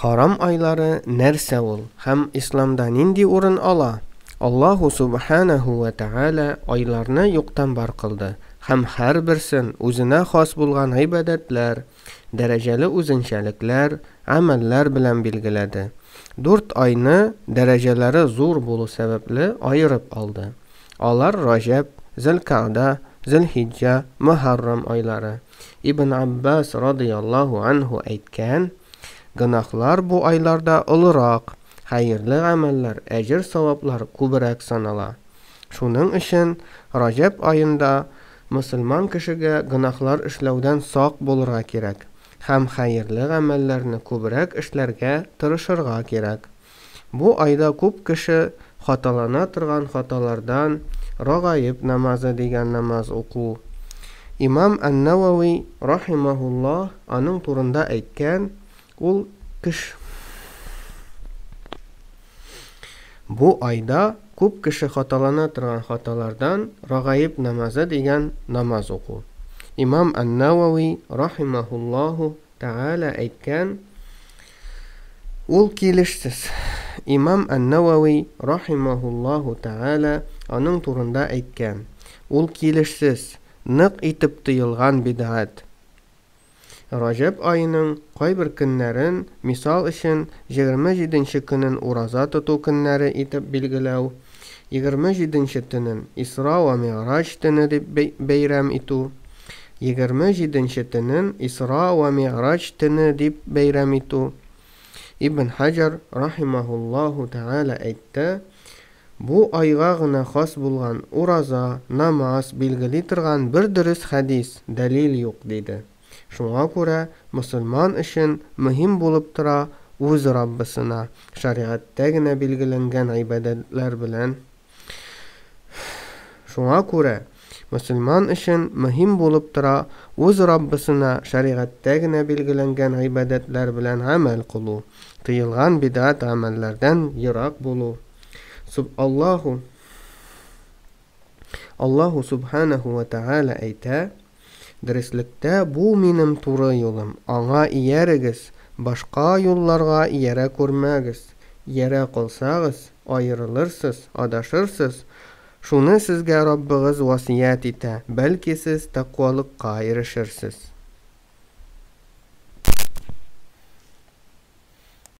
Haram ayları nərsə ol, həm İslamda nindi orun ala. Allahu subhanahu ve taala aylarını yoqdan bar qıldı. Həm hər birsin özünə xas bulğan ibadətlər, dərəcəli özünçəliklər, əməllər bilan bilgilədi. 4 ayını dərəcələri zor bolu səbəbli ayırıb aldı. Alar Rəcəb, Zilqa'da, Zilhicca, Muharram ayları. İbn Abbas radiyallahu anhu aytgan: Гынахлар бу айларда ылырақ, хәйерле амаллар, әжер саваплар күбрәк санала. Шуның ішін Раджаб айында мусульман кешегә гынахлар ішлеуден сақ болырға керек, хам хәерле гамәлләрне күбрәк эшләргә тырышырға керек. Бу айда күп кеше хаталана тұрған хаталардан рагаиб намазы деген намаз оқу. Имам Ан-Навави рахимахуллах аның турында әйткән ул киш. Бу айда күп кеше хаталана торган хаталардан рагаиб намазы дигән намаз оку. Имам ан-Навави рахимахуллаху тааля әйткән ул килешсез. Имам ан-Навави рахимахуллаху тааля аның турында әйткән ул килешсез. Нык итеп тыелган бидаат. ражаб айының қайбір күннәрін, мисал үшін 27 көнен ураза тоту көннәре итеп билгеләү 27 төнен исра ва мираж төне дип бәйрәм иту, 27 түнін исра ва мираж түні деп бәйрәм ету. ибн хаҗар рахимахуллаху тәгалә әйтте Бу айға гына хас булган ораза, намаз билгели тұрған бір дұрыс хәдис, дәлил юк диде. Шуңа күрә мусульман өчен мөһим булып тора үз Раббысына шариәттә генә билгеләнгән ибадәтләр белән. Шуңа күрә мусульман өчен мөһим булып тора үз Раббысына шариәттә генә билгеләнгән ибадәтләр белән гамәл кылу, тыелган бидат гамәлләрдән ярак булу. Субхаллаху Аллаһу субханаху ва тааля әйтә: Дөреслектә бу минем туры юлым. Аңа иярегез, башка юлларга иярә күрмәгез. Иярә калсагыз, айырылырсыз, адашырсыз. Шуны сезгә раббығыз васыят итә. Бәлки сез тақвалыкка